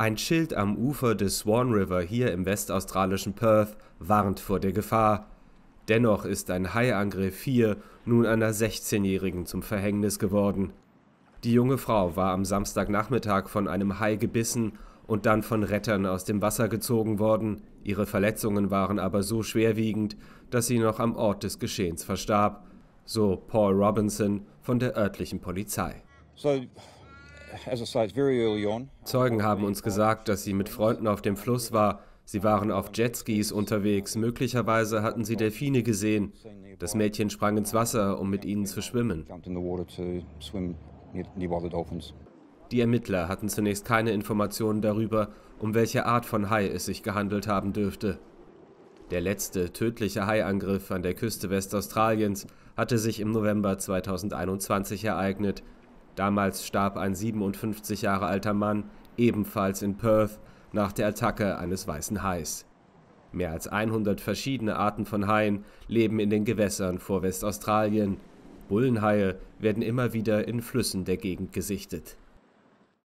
Ein Schild am Ufer des Swan River hier im westaustralischen Perth warnt vor der Gefahr. Dennoch ist ein Haiangriff hier nun einer 16-Jährigen zum Verhängnis geworden. Die junge Frau war am Samstagnachmittag von einem Hai gebissen und dann von Rettern aus dem Wasser gezogen worden. Ihre Verletzungen waren aber so schwerwiegend, dass sie noch am Ort des Geschehens verstarb, so Paul Robinson von der örtlichen Polizei. So also Zeugen haben uns gesagt, dass sie mit Freunden auf dem Fluss war. Sie waren auf Jetskis unterwegs. Möglicherweise hatten sie Delfine gesehen. Das Mädchen sprang ins Wasser, um mit ihnen zu schwimmen. Die Ermittler hatten zunächst keine Informationen darüber, um welche Art von Hai es sich gehandelt haben dürfte. Der letzte tödliche Haiangriff an der Küste Westaustraliens hatte sich im November 2021 ereignet. Damals starb ein 57 Jahre alter Mann, ebenfalls in Perth, nach der Attacke eines weißen Hais. Mehr als 100 verschiedene Arten von Haien leben in den Gewässern vor Westaustralien. Bullenhaie werden immer wieder in Flüssen der Gegend gesichtet.